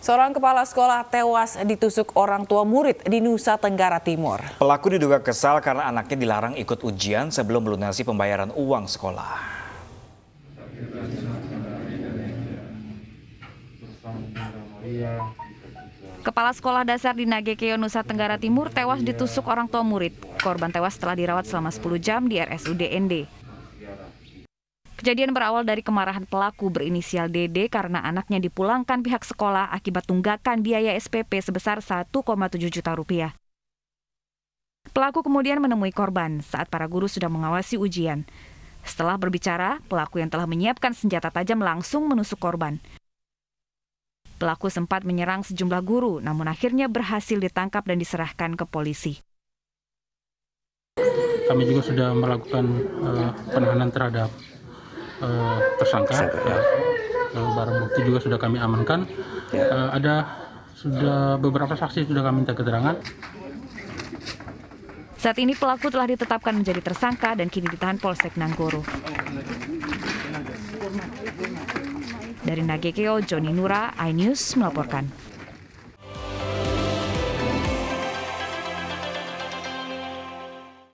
Seorang kepala sekolah tewas ditusuk orang tua murid di Nusa Tenggara Timur. Pelaku diduga kesal karena anaknya dilarang ikut ujian sebelum melunasi pembayaran uang sekolah. Kepala Sekolah Dasar di Nagekeo, Nusa Tenggara Timur tewas ditusuk orang tua murid. Korban tewas setelah dirawat selama 10 jam di RSUD ND. Kejadian berawal dari kemarahan pelaku berinisial DD karena anaknya dipulangkan pihak sekolah akibat tunggakan biaya SPP sebesar 1,7 juta rupiah. Pelaku kemudian menemui korban saat para guru sudah mengawasi ujian. Setelah berbicara, pelaku yang telah menyiapkan senjata tajam langsung menusuk korban. Pelaku sempat menyerang sejumlah guru, namun akhirnya berhasil ditangkap dan diserahkan ke polisi. Kami juga sudah melakukan uh, penahanan terhadap uh, tersangka. tersangka ya. uh, barang bukti juga sudah kami amankan. Ya. Uh, ada sudah beberapa saksi sudah kami minta keterangan. Saat ini pelaku telah ditetapkan menjadi tersangka dan kini ditahan Polsek Nanggoro. Dari Nagekeo, Joni Nura, iNews melaporkan.